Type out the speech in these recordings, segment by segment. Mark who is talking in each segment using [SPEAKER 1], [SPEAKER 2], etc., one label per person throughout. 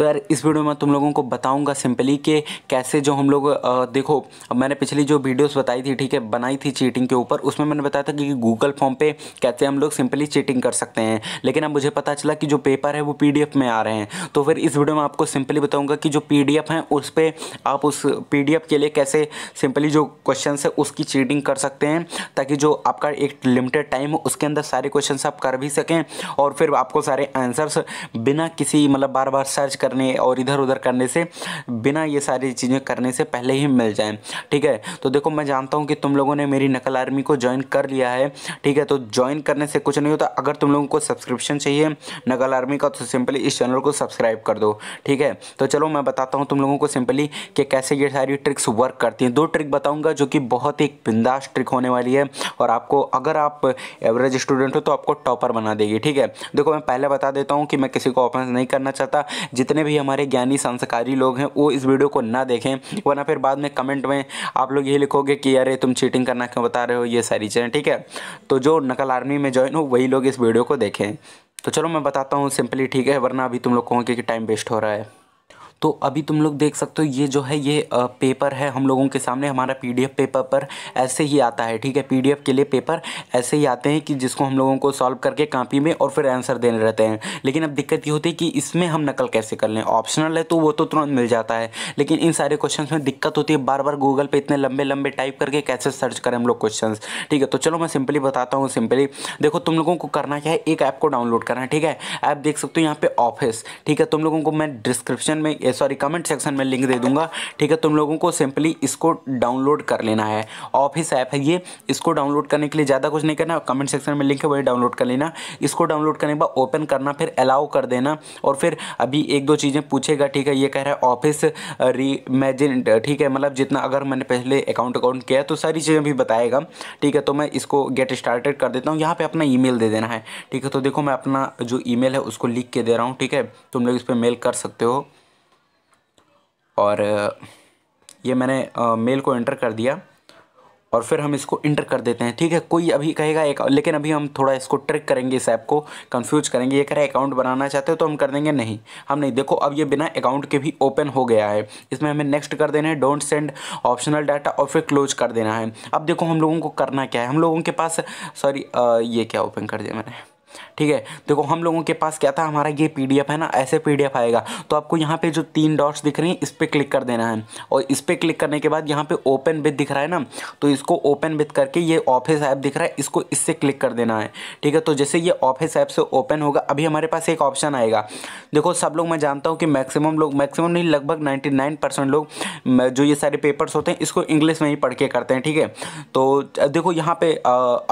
[SPEAKER 1] तो यार इस वीडियो में तुम लोगों को बताऊंगा सिंपली कि कैसे जो हम लोग देखो अब मैंने पिछली जो वीडियोस बताई थी ठीक है बनाई थी चीटिंग के ऊपर उसमें मैंने बताया था कि गूगल फॉर्म पे कैसे हम लोग सिंपली चीटिंग कर सकते हैं लेकिन अब मुझे पता चला कि जो पेपर है वो पी में आ रहे हैं तो फिर इस वीडियो में आपको सिंपली बताऊँगा कि जो पी है उस पर आप उस पी के लिए कैसे सिंपली जो क्वेश्चन है उसकी चीटिंग कर सकते हैं ताकि जो आपका एक लिमिटेड टाइम हो उसके अंदर सारे क्वेश्चन आप कर भी सकें और फिर आपको सारे आंसर्स बिना किसी मतलब बार बार सर्च कर करने और इधर उधर करने से बिना ये सारी चीज़ें करने से पहले ही मिल जाएँ ठीक है तो देखो मैं जानता हूँ कि तुम लोगों ने मेरी नकल आर्मी को ज्वाइन कर लिया है ठीक है तो ज्वाइन करने से कुछ नहीं होता अगर तुम लोगों को सब्सक्रिप्शन चाहिए नकल आर्मी का तो सिंपली इस चैनल को सब्सक्राइब कर दो ठीक है तो चलो मैं बताता हूँ तुम लोगों को सिंपली कि कैसे ये सारी ट्रिक्स वर्क करती हैं दो ट्रिक बताऊँगा जो कि बहुत ही बिंदास ट्रिक होने वाली है और आपको अगर आप एवरेज स्टूडेंट हो तो आपको टॉपर बना देगी ठीक है देखो मैं पहले बता देता हूँ कि मैं किसी को ऑफेंस नहीं करना चाहता जितने जितने भी हमारे ज्ञानी संस्कारी लोग हैं वो इस वीडियो को ना देखें वरना फिर बाद में कमेंट में आप लोग ये लिखोगे कि अरे तुम चीटिंग करना क्यों बता रहे हो ये सारी चीज़ें ठीक है तो जो नकल आर्मी में ज्वाइन हो वही लोग इस वीडियो को देखें तो चलो मैं बताता हूँ सिंपली ठीक है वरना अभी तुम लोग कहोगे कि टाइम वेस्ट हो रहा है तो अभी तुम लोग देख सकते हो ये जो है ये पेपर है हम लोगों के सामने हमारा पी पेपर पर ऐसे ही आता है ठीक है पी के लिए पेपर ऐसे ही आते हैं कि जिसको हम लोगों को सॉल्व करके कापी में और फिर आंसर देने रहते हैं लेकिन अब दिक्कत ये होती है कि इसमें हम नकल कैसे कर लें ऑप्शनल है तो वो तो तुरंत मिल जाता है लेकिन इन सारे क्वेश्चन में दिक्कत होती है बार बार गूगल पर इतने लंबे लंबे टाइप करके कैसे सर्च करें हम लोग क्वेश्चन ठीक है तो चलो मैं सिंपली बताता हूँ सिंपली देखो तुम लोगों को करना क्या है एक ऐप को डाउनलोड करना है ठीक है ऐप देख सकते हो यहाँ पे ऑफिस ठीक है तुम लोगों को मैं डिस्क्रिप्शन में सॉरी कमेंट सेक्शन में लिंक दे दूंगा ठीक है तुम लोगों को सिंपली इसको डाउनलोड कर लेना है ऑफिस ऐप है ये इसको डाउनलोड करने के लिए ज़्यादा कुछ नहीं करना कमेंट सेक्शन में लिंक है वही डाउनलोड कर लेना इसको डाउनलोड करने के बाद ओपन करना फिर अलाउ कर देना और फिर अभी एक दो चीज़ें पूछेगा ठीक है ये कह रहा है ऑफिस री ठीक है मतलब जितना अगर मैंने पहले अकाउंट अकाउंट किया तो सारी चीज़ें भी बताएगा ठीक है तो मैं इसको गेट स्टार्टेड कर देता हूँ यहाँ पर अपना ई दे देना है ठीक है तो देखो मैं अपना जो ई है उसको लिख के दे रहा हूँ ठीक है तुम लोग इस पर मेल कर सकते हो और ये मैंने मेल को एंटर कर दिया और फिर हम इसको इंटर कर देते हैं ठीक है कोई अभी कहेगा एक लेकिन अभी हम थोड़ा इसको ट्रिक करेंगे इस ऐप को कंफ्यूज करेंगे ये कह रहे अकाउंट बनाना चाहते हो तो हम कर देंगे नहीं हम नहीं देखो अब ये बिना अकाउंट के भी ओपन हो गया है इसमें हमें नेक्स्ट कर देना है डोंट सेंड ऑप्शनल डाटा और फिर क्लोज कर देना है अब देखो हम लोगों को करना क्या है हम लोगों के पास सॉरी ये क्या ओपन कर दिया मैंने ठीक है देखो हम लोगों के पास क्या था हमारा ये पी है ना ऐसे पी आएगा तो आपको यहाँ पे जो तीन डॉट्स दिख रही हैं इस पर क्लिक कर देना है और इस पर क्लिक करने के बाद यहाँ पे ओपन विथ दिख रहा है ना तो इसको ओपन विथ करके ये ऑफिस ऐप दिख रहा है इसको इससे क्लिक कर देना है ठीक है तो जैसे ये ऑफिस ऐप से ओपन होगा अभी हमारे पास एक ऑप्शन आएगा देखो सब लोग मैं जानता हूँ कि मैक्सिमम लोग मैक्सिमम नहीं लगभग 99 परसेंट लोग जो ये सारे पेपर्स होते हैं इसको इंग्लिश में ही पढ़ के करते हैं ठीक है तो देखो यहाँ पे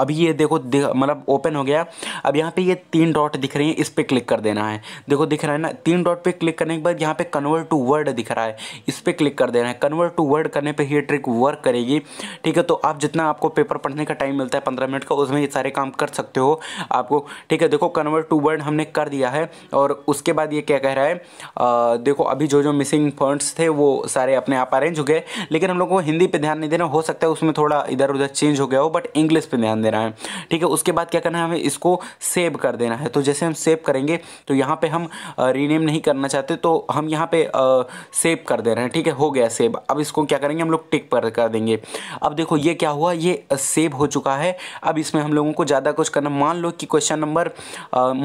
[SPEAKER 1] अभी ये देखो मतलब ओपन हो गया अब यहाँ पे ये तीन डॉट दिख रही है इस पर क्लिक कर देना है देखो दिख रहा है ना तीन डॉट पे क्लिक करने के बाद यहाँ पे कन्वर्ट टू वर्ड दिख रहा है इस पर क्लिक कर देना है कन्वर्ट टू वर्ड करने पे ये ट्रिक वर्क करेगी ठीक है तो आप जितना आपको पेपर पढ़ने का टाइम मिलता है पंद्रह मिनट का उसमें ये सारे काम कर सकते हो आपको ठीक है देखो कन्वर्ट टू वर्ड हमने कर दिया है और उसके बाद ये क्या कह रहा है आ, देखो अभी जो जो मिसिंग पॉइंट्स थे वो सारे अपने आप अरेंज हो गए लेकिन हम लोग को हिंदी पर ध्यान नहीं देना हो सकता है उसमें थोड़ा इधर उधर चेंज हो गया हो बट इंग्लिश पर ध्यान देना है ठीक है उसके बाद क्या करना है हमें इसको सेव कर कर देना है तो जैसे हम सेव करेंगे तो यहाँ पे हम रीनेम नहीं करना चाहते तो हम यहाँ पे सेव कर दे रहे हैं ठीक है हो गया सेव अब इसको क्या करेंगे हम लोग टिक पर कर देंगे अब देखो ये क्या हुआ ये सेव हो चुका है अब इसमें हम लोगों को ज़्यादा कुछ करना मान लो कि क्वेश्चन नंबर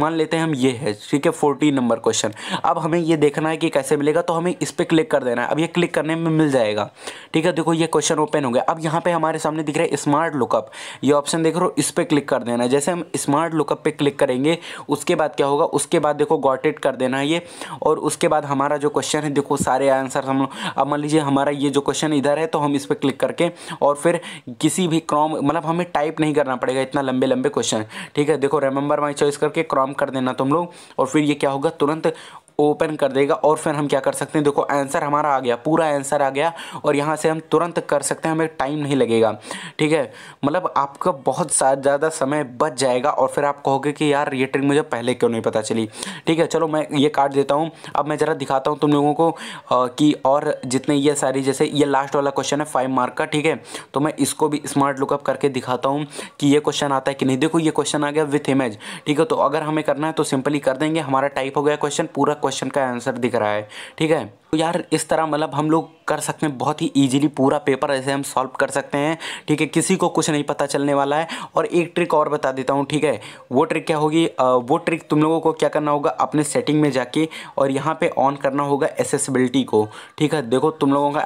[SPEAKER 1] मान लेते हैं हम ये है ठीक है फोर्टीन नंबर क्वेश्चन अब हमें ये देखना है कि कैसे मिलेगा तो हमें इस पर क्लिक कर देना है अब ये क्लिक करने में मिल जाएगा ठीक है देखो ये क्वेश्चन ओपन हो गया अब यहाँ पर हमारे सामने दिख रहा है स्मार्ट लुकअप ये ऑप्शन देख रहे हो इस पर क्लिक कर देना है जैसे हम स्मार्ट लुकअप पर क्लिक करेंगे उसके बाद क्या होगा उसके बाद देखो गॉटेड कर देना है ये और उसके बाद हमारा जो क्वेश्चन है देखो सारे आंसर हम अब मान लीजिए हमारा ये जो क्वेश्चन इधर है तो हम इस पर क्लिक करके और फिर किसी भी क्रॉम मतलब हमें टाइप नहीं करना पड़ेगा इतना लंबे लंबे क्वेश्चन ठीक है देखो रिमेंबर माई चॉइस करके क्रॉम कर देना तुम लोग और फिर ये क्या होगा तुरंत ओपन कर देगा और फिर हम क्या कर सकते हैं देखो आंसर हमारा आ गया पूरा आंसर आ गया और यहाँ से हम तुरंत कर सकते हैं हमें टाइम नहीं लगेगा ठीक है मतलब आपका बहुत ज़्यादा समय बच जाएगा और फिर आप कहोगे कि यार ये ट्रिक मुझे पहले क्यों नहीं पता चली ठीक है चलो मैं ये काट देता हूँ अब मैं ज़रा दिखाता हूँ तुम लोगों को आ, कि और जितने ये सारी जैसे ये लास्ट वाला क्वेश्चन है फाइव मार्क का ठीक है तो मैं इसको भी स्मार्ट लुकअप करके दिखाता हूँ कि ये क्वेश्चन आता है कि नहीं देखो ये क्वेश्चन आ गया विथ इमेज ठीक है तो अगर हमें करना है तो सिंपली कर देंगे हमारा टाइप हो गया क्वेश्चन पूरा क्वेश्चन का आंसर दिख रहा है ठीक है तो यार इस तरह मतलब हम लोग कर सकते हैं बहुत ही ईजिली पूरा पेपर ऐसे हम सॉल्व कर सकते हैं ठीक है किसी को कुछ नहीं पता चलने वाला है और एक ट्रिक और बता देता हूँ ठीक है वो ट्रिक क्या होगी वो ट्रिक तुम लोगों को क्या करना होगा अपने सेटिंग में जाके और यहाँ पे ऑन करना होगा एसेसिबिलिटी को ठीक है देखो तुम लोगों का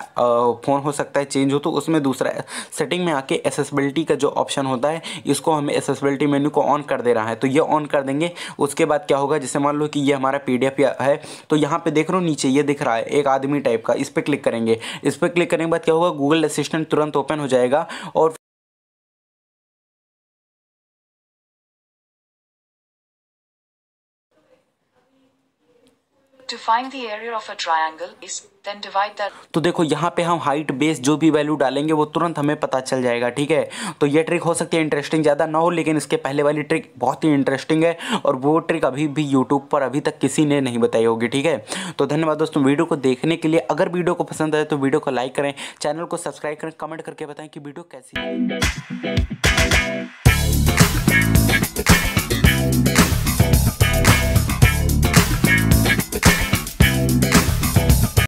[SPEAKER 1] फ़ोन हो सकता है चेंज हो तो उसमें दूसरा सेटिंग में आके एसेसिबिलिटी का जो ऑप्शन होता है इसको हमें एसेसिबिलिटी मेन्यू को ऑन कर दे रहा है तो ये ऑन कर देंगे उसके बाद क्या होगा जैसे मान लो कि ये हमारा पी है तो यहाँ पर देख रहा हूँ नीचे ये दिख रहा है एक आदमी टाइप का इस पर क्लिक करेंगे इस पर क्लिक करने के बाद क्या होगा गूगल असिस्टेंट तुरंत ओपन हो जाएगा और तो देखो यहाँ पे हम हाइट बेस जो भी वैल्यू डालेंगे वो तुरंत हमें पता चल जाएगा ठीक है तो ये ट्रिक हो सकती है इंटरेस्टिंग ज़्यादा ना हो लेकिन इसके पहले वाली ट्रिक बहुत ही इंटरेस्टिंग है और वो ट्रिक अभी भी यूट्यूब पर अभी तक किसी ने नहीं बताई होगी ठीक है तो धन्यवाद दोस्तों वीडियो को देखने के लिए अगर वीडियो को पसंद आए तो वीडियो को लाइक करें चैनल को सब्सक्राइब करें कमेंट करके बताएं कि वीडियो कैसी है